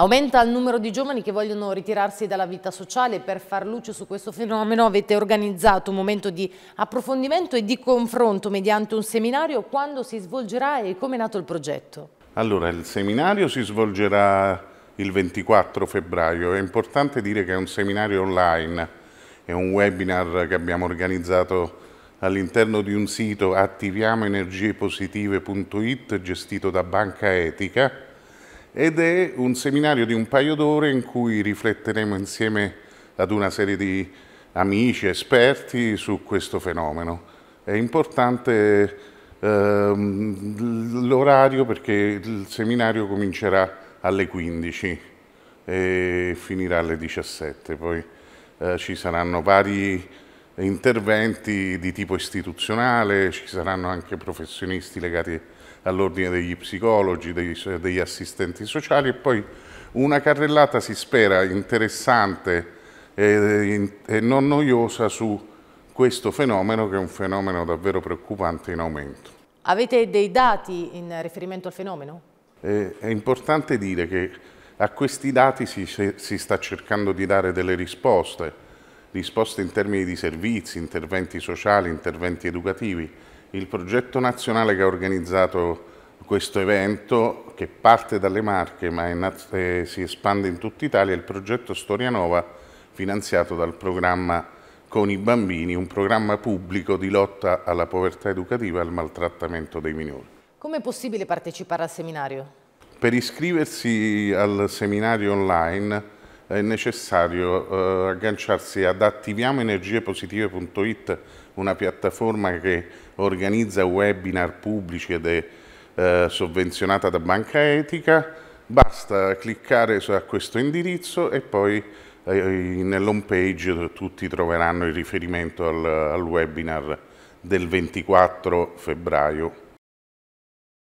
Aumenta il numero di giovani che vogliono ritirarsi dalla vita sociale. Per far luce su questo fenomeno avete organizzato un momento di approfondimento e di confronto mediante un seminario. Quando si svolgerà e come è nato il progetto? Allora, il seminario si svolgerà il 24 febbraio. È importante dire che è un seminario online, è un webinar che abbiamo organizzato all'interno di un sito attiviamoenergiepositive.it gestito da Banca Etica ed è un seminario di un paio d'ore in cui rifletteremo insieme ad una serie di amici, esperti su questo fenomeno. È importante ehm, l'orario perché il seminario comincerà alle 15 e finirà alle 17, poi eh, ci saranno vari interventi di tipo istituzionale, ci saranno anche professionisti legati all'ordine degli psicologi, degli, degli, assistenti sociali e poi una carrellata si spera interessante e, e non noiosa su questo fenomeno che è un fenomeno davvero preoccupante in aumento. Avete dei dati in riferimento al fenomeno? Eh, è importante dire che a questi dati si, si sta cercando di dare delle risposte risposte in termini di servizi, interventi sociali, interventi educativi. Il progetto nazionale che ha organizzato questo evento, che parte dalle Marche ma è, eh, si espande in tutta Italia, è il progetto Storia Nova, finanziato dal programma Con i Bambini, un programma pubblico di lotta alla povertà educativa e al maltrattamento dei minori. Come è possibile partecipare al seminario? Per iscriversi al seminario online è necessario eh, agganciarsi ad attiviamoenergiepositive.it, una piattaforma che organizza webinar pubblici ed è eh, sovvenzionata da Banca Etica. Basta cliccare su questo indirizzo e poi eh, nell'home page tutti troveranno il riferimento al, al webinar del 24 febbraio.